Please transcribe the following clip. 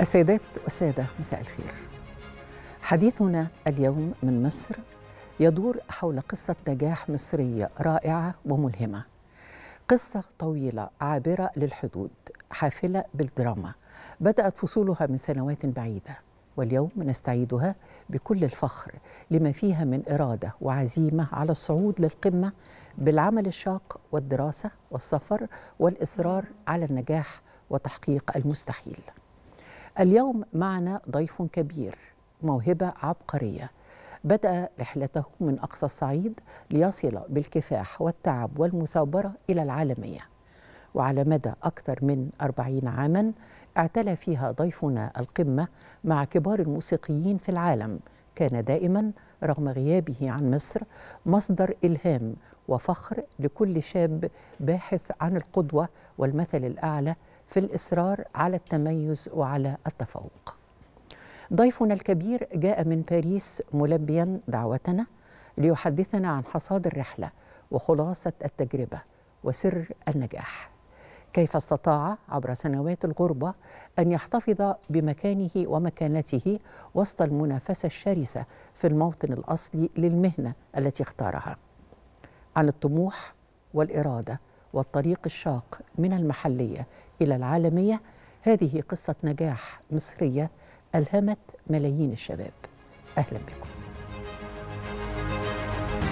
السيدات والسادة مساء الخير حديثنا اليوم من مصر يدور حول قصة نجاح مصرية رائعة وملهمة قصة طويلة عابرة للحدود حافلة بالدراما بدأت فصولها من سنوات بعيدة واليوم نستعيدها بكل الفخر لما فيها من إرادة وعزيمة على الصعود للقمة بالعمل الشاق والدراسة والسفر والإصرار على النجاح وتحقيق المستحيل اليوم معنا ضيف كبير موهبة عبقرية بدأ رحلته من أقصى الصعيد ليصل بالكفاح والتعب والمثابرة إلى العالمية وعلى مدى أكثر من أربعين عاماً اعتلى فيها ضيفنا القمة مع كبار الموسيقيين في العالم كان دائما رغم غيابه عن مصر مصدر إلهام وفخر لكل شاب باحث عن القدوة والمثل الأعلى في الإصرار على التميز وعلى التفوق ضيفنا الكبير جاء من باريس ملبيا دعوتنا ليحدثنا عن حصاد الرحلة وخلاصة التجربة وسر النجاح كيف استطاع عبر سنوات الغربة أن يحتفظ بمكانه ومكانته وسط المنافسة الشرسة في الموطن الأصلي للمهنة التي اختارها عن الطموح والإرادة والطريق الشاق من المحلية إلى العالمية هذه قصة نجاح مصرية ألهمت ملايين الشباب أهلا بكم